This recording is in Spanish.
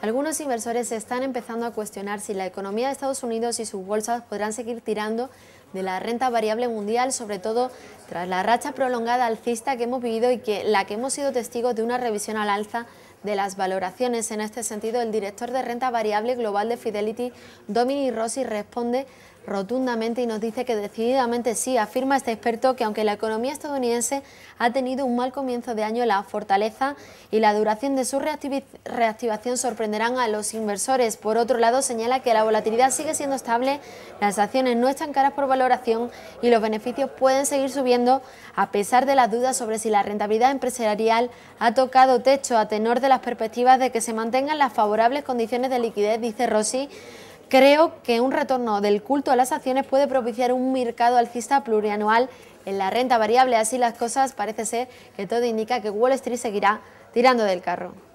Algunos inversores están empezando a cuestionar si la economía de Estados Unidos y sus bolsas podrán seguir tirando de la renta variable mundial, sobre todo tras la racha prolongada alcista que hemos vivido y que la que hemos sido testigos de una revisión al alza de las valoraciones. En este sentido, el director de renta variable global de Fidelity, Dominic Rossi, responde rotundamente y nos dice que decididamente sí, afirma este experto que aunque la economía estadounidense ha tenido un mal comienzo de año, la fortaleza y la duración de su reactivación sorprenderán a los inversores. Por otro lado, señala que la volatilidad sigue siendo estable, las acciones no están caras por valoración y los beneficios pueden seguir subiendo a pesar de las dudas sobre si la rentabilidad empresarial ha tocado techo a tenor de las perspectivas de que se mantengan las favorables condiciones de liquidez, dice Rossi Creo que un retorno del culto a las acciones puede propiciar un mercado alcista plurianual en la renta variable. Así las cosas, parece ser que todo indica que Wall Street seguirá tirando del carro.